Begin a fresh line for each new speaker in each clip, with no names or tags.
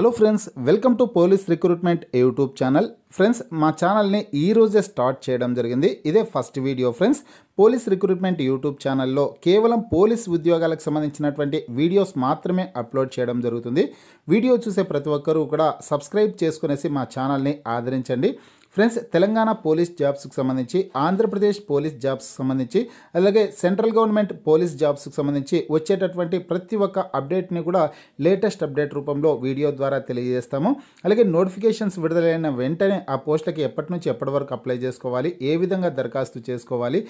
hello friends welcome to police recruitment YouTube channel friends మా ఛానల్ని ఈరోజే స్టార్ట్ చేయడం జరిగింది ఇదే first video friends police recruitment YouTube ఛానల్లో కేవలం పోలీస్ ఉద్యోగాలకు సంబంధించినటువంటి వీడియోస్ మాత్రమే అప్లోడ్ చేయడం జరుగుతుంది వీడియో చూసే ప్రతి ఒక్కరూ కూడా సబ్స్క్రైబ్ చేసుకునేసి మా ఛానల్ని ఆదరించండి ఫ్రెండ్స్ తెలంగాణ పోలీస్ జాబ్స్కి సంబంధించి ఆంధ్రప్రదేశ్ పోలీస్ జాబ్స్ సంబంధించి అలాగే సెంట్రల్ గవర్నమెంట్ పోలీస్ జాబ్స్కి సంబంధించి వచ్చేటటువంటి ప్రతి ఒక్క అప్డేట్ని కూడా లేటెస్ట్ అప్డేట్ రూపంలో వీడియో ద్వారా తెలియజేస్తాము అలాగే నోటిఫికేషన్స్ విడుదలైన వెంటనే ఆ పోస్టులకి ఎప్పటి నుంచి ఎప్పటి వరకు అప్లై చేసుకోవాలి ఏ విధంగా దరఖాస్తు చేసుకోవాలి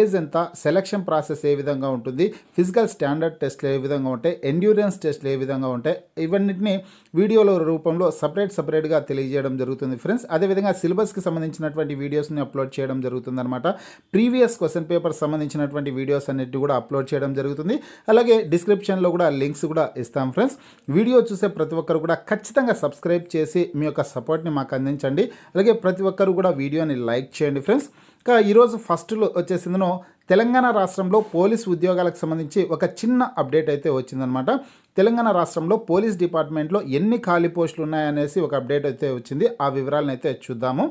ఏజ్ ఎంత సెలక్షన్ ప్రాసెస్ ఏ విధంగా ఉంటుంది ఫిజికల్ స్టాండర్డ్ టెస్ట్లు ఏ విధంగా ఉంటాయి ఎండ్యూరెన్స్ టెస్ట్లు ఏ విధంగా ఉంటాయి ఇవన్నిటిని వీడియోల రూపంలో సపరేట్ సపరేట్గా తెలియజేయడం జరుగుతుంది ఫ్రెండ్స్ అదేవిధంగా సిలబస్ సిలబస్కి సంబంధించినటువంటి వీడియోస్ని అప్లోడ్ చేయడం అనమాట ప్రీవియస్ క్వశ్చన్ పేపర్ సంబంధించినటువంటి వీడియోస్ అన్నిటి కూడా అప్లోడ్ చేయడం జరుగుతుంది అలాగే డిస్క్రిప్షన్లో కూడా లింక్స్ కూడా ఇస్తాం ఫ్రెండ్స్ వీడియో చూసే ప్రతి ఒక్కరు కూడా ఖచ్చితంగా సబ్స్క్రైబ్ చేసి మీ యొక్క సపోర్ట్ని మాకు అందించండి అలాగే ప్రతి ఒక్కరు కూడా వీడియోని లైక్ చేయండి ఫ్రెండ్స్ ఇంకా ఈరోజు ఫస్ట్లో వచ్చేసిందనో తెలంగాణ రాష్ట్రంలో పోలీస్ ఉద్యోగాలకు సంబంధించి ఒక చిన్న అప్డేట్ అయితే వచ్చిందనమాట తెలంగాణ రాష్ట్రంలో పోలీస్ డిపార్ట్మెంట్లో ఎన్ని ఖాళీ పోస్టులు ఉన్నాయనేసి ఒక అప్డేట్ అయితే వచ్చింది ఆ వివరాలను అయితే చూద్దాము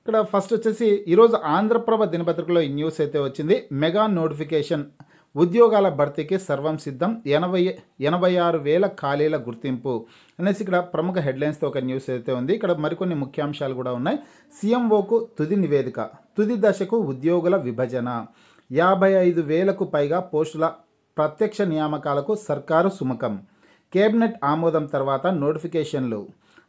ఇక్కడ ఫస్ట్ వచ్చేసి ఈరోజు ఆంధ్రప్రభ దినపత్రికలో ఈ న్యూస్ అయితే వచ్చింది మెగా నోటిఫికేషన్ ఉద్యోగాల భర్తీకి సర్వం సిద్ధం ఎనభై ఎనభై ఆరు వేల ఖాళీల గుర్తింపు అనేసి ఇక్కడ ప్రముఖ హెడ్లైన్స్తో ఒక న్యూస్ అయితే ఉంది ఇక్కడ మరికొన్ని ముఖ్యాంశాలు కూడా ఉన్నాయి సీఎంఓకు తుది నివేదిక తుది దశకు ఉద్యోగుల విభజన యాభై ఐదు వేలకు పైగా పోస్టుల ప్రత్యక్ష నియామకాలకు సర్కారు సుముఖం కేబినెట్ ఆమోదం తర్వాత నోటిఫికేషన్లు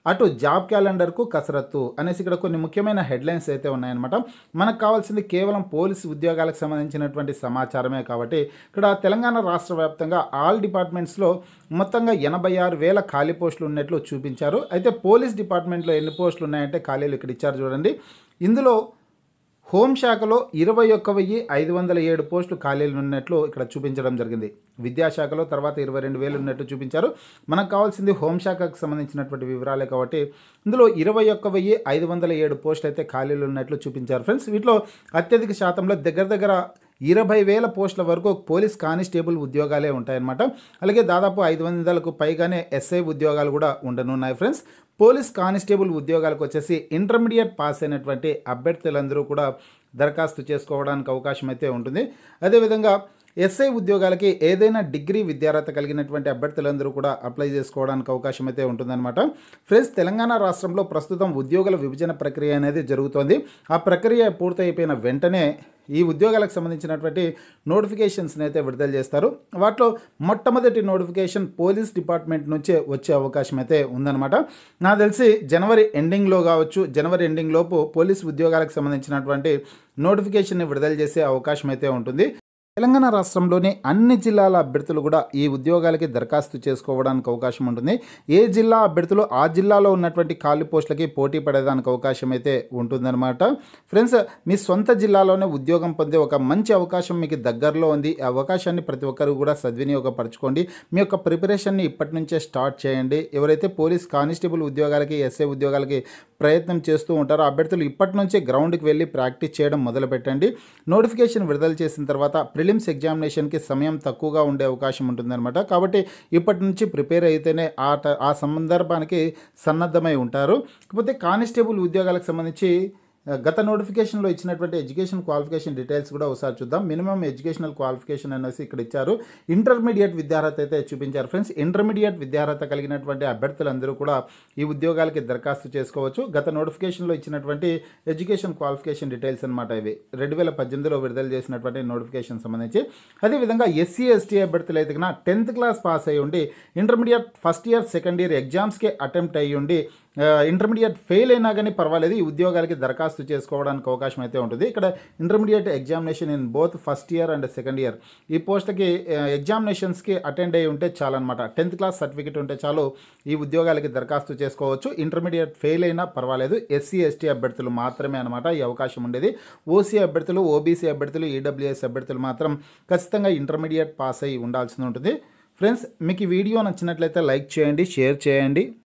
అటు జాబ్ క్యాలెండర్కు కసరత్తు అనేసి ఇక్కడ కొన్ని ముఖ్యమైన హెడ్లైన్స్ అయితే ఉన్నాయన్నమాట మనకు కావాల్సింది కేవలం పోలీసు ఉద్యోగాలకు సంబంధించినటువంటి సమాచారమే కాబట్టి ఇక్కడ తెలంగాణ రాష్ట్ర వ్యాప్తంగా ఆల్ డిపార్ట్మెంట్స్లో మొత్తంగా ఎనభై ఆరు వేల ఖాళీ పోస్టులు ఉన్నట్లు చూపించారు అయితే పోలీస్ డిపార్ట్మెంట్లో ఎన్ని పోస్టులు ఉన్నాయంటే ఖాళీలు ఇక్కడ ఇచ్చారు చూడండి ఇందులో హోంశాఖలో ఇరవై ఒక్క వెయ్యి ఐదు వందల ఏడు పోస్టులు ఖాళీలు ఉన్నట్లు ఇక్కడ చూపించడం జరిగింది విద్యాశాఖలో తర్వాత ఇరవై రెండు వేలు ఉన్నట్టు చూపించారు మనకు కావాల్సింది హోంశాఖకు సంబంధించినటువంటి వివరాలే కాబట్టి ఇందులో ఇరవై ఒక్క వెయ్యి ఐదు వందల ఏడు పోస్టులు అయితే ఖాళీలు ఉన్నట్లు చూపించారు ఫ్రెండ్స్ వీటిలో అత్యధిక శాతంలో దగ్గర దగ్గర ఇరవై వేల పోస్టుల వరకు పోలీస్ కానిస్టేబుల్ ఉద్యోగాలే ఉంటాయన్నమాట అలాగే దాదాపు ఐదు వందలకు పైగానే ఎస్ఐ ఉద్యోగాలు కూడా ఉండనున్నాయి ఫ్రెండ్స్ పోలీస్ కానిస్టేబుల్ ఉద్యోగాలకు వచ్చేసి ఇంటర్మీడియట్ పాస్ అయినటువంటి అభ్యర్థులందరూ కూడా దరఖాస్తు చేసుకోవడానికి అవకాశం అయితే ఉంటుంది అదేవిధంగా ఎస్ఐ ఉద్యోగాలకి ఏదైనా డిగ్రీ విద్యార్హత కలిగినటువంటి అభ్యర్థులందరూ కూడా అప్లై చేసుకోవడానికి అవకాశం అయితే ఉంటుందన్నమాట ఫ్రెండ్స్ తెలంగాణ రాష్ట్రంలో ప్రస్తుతం ఉద్యోగుల విభజన ప్రక్రియ అనేది జరుగుతోంది ఆ ప్రక్రియ పూర్తయిపోయిన వెంటనే ఈ ఉద్యోగాలకు సంబంధించినటువంటి నోటిఫికేషన్స్ని అయితే విడుదల చేస్తారు వాటిలో మొట్టమొదటి నోటిఫికేషన్ పోలీస్ డిపార్ట్మెంట్ నుంచే వచ్చే అవకాశం అయితే ఉందన్నమాట నాకు తెలిసి జనవరి ఎండింగ్లో కావచ్చు జనవరి ఎండింగ్ లోపు పోలీస్ ఉద్యోగాలకు సంబంధించినటువంటి నోటిఫికేషన్ని విడుదల చేసే అవకాశం అయితే ఉంటుంది తెలంగాణ రాష్ట్రంలోని అన్ని జిల్లాల అభ్యర్థులు కూడా ఈ ఉద్యోగాలకి దరఖాస్తు చేసుకోవడానికి అవకాశం ఉంటుంది ఏ జిల్లా అభ్యర్థులు ఆ జిల్లాలో ఉన్నటువంటి ఖాళీ పోస్టులకి పోటీ పడేదానికి అవకాశం అయితే ఉంటుందన్నమాట ఫ్రెండ్స్ మీ సొంత జిల్లాలోనే ఉద్యోగం పొందే ఒక మంచి అవకాశం మీకు దగ్గరలో ఉంది ఈ అవకాశాన్ని ప్రతి ఒక్కరు కూడా సద్వినియోగపరచుకోండి మీ యొక్క ప్రిపరేషన్ని ఇప్పటి నుంచే స్టార్ట్ చేయండి ఎవరైతే పోలీస్ కానిస్టేబుల్ ఉద్యోగాలకి ఎస్ఏ ఉద్యోగాలకి ప్రయత్నం చేస్తూ ఉంటారో అభ్యర్థులు ఇప్పటి నుంచే గ్రౌండ్కి వెళ్ళి ప్రాక్టీస్ చేయడం మొదలుపెట్టండి నోటిఫికేషన్ విడుదల చేసిన తర్వాత ప్రిలి ప్రిలిమ్స్ ఎగ్జామినేషన్కి సమయం తక్కువగా ఉండే అవకాశం ఉంటుందన్నమాట కాబట్టి ఇప్పటి నుంచి ప్రిపేర్ అయితేనే ఆ ఆ సందర్భానికి సన్నద్ధమై ఉంటారు కాకపోతే కానిస్టేబుల్ ఉద్యోగాలకు సంబంధించి గత నోటిఫికేషన్లో ఇచ్చినటువంటి ఎడ్యుకేషన్ క్వాలిఫికేషన్ డీటెయిల్స్ కూడా ఒకసారి చూద్దాం మినిమం ఎడ్యుకేషనల్ క్వాలిఫికేషన్ అనేసి ఇక్కడ ఇచ్చారు ఇంటర్మీడియట్ విద్యార్హత అయితే చూపించారు ఫ్రెండ్స్ ఇంటర్మీడియట్ విద్యార్హత కలిగినటువంటి అభ్యర్థులందరూ కూడా ఈ ఉద్యోగాలకి దరఖాస్తు చేసుకోవచ్చు గత నోటిఫికేషన్లో ఇచ్చినటువంటి ఎడ్యుకేషన్ క్వాలిఫికేషన్ డీటెయిల్స్ అనమాట ఇవి రెండు వేల పద్దెనిమిదిలో విడుదల చేసినటువంటి నోటిఫికేషన్ సంబంధించి అదేవిధంగా ఎస్సీ ఎస్టీ అభ్యర్థులు అయితే కన్నా టెన్త్ క్లాస్ పాస్ అయ్యి ఉండి intermediate first year second year ఎగ్జామ్స్కి అటెంప్ట్ అయ్యి ఉండి ఇంటర్మీడియట్ ఫెయిల్ అయినా కానీ పర్వాలేదు ఈ ఉద్యోగాలకి దరఖాస్తు దరఖాస్తు చేసుకోవడానికి అవకాశం అయితే ఉంటుంది ఇక్కడ intermediate examination in both first year and second year ఈ పోస్ట్కి ఎగ్జామినేషన్స్కి అటెండ్ అయ్యి ఉంటే చాలన్నమాట టెన్త్ క్లాస్ సర్టిఫికేట్ ఉంటే చాలు ఈ ఉద్యోగాలకి దరఖాస్తు చేసుకోవచ్చు ఇంటర్మీడియట్ ఫెయిల్ అయినా పర్వాలేదు ఎస్సీ ఎస్టీ అభ్యర్థులు మాత్రమే అనమాట ఈ అవకాశం ఉండేది ఓసీ అభ్యర్థులు ఓబీసీ అభ్యర్థులు ఈడబ్ల్యూఎస్ e అభ్యర్థులు మాత్రం ఖచ్చితంగా ఇంటర్మీడియట్ పాస్ అయ్యి ఉండాల్సి ఉంటుంది ఫ్రెండ్స్ మీకు ఈ వీడియో నచ్చినట్లయితే లైక్ చేయండి షేర్ చేయండి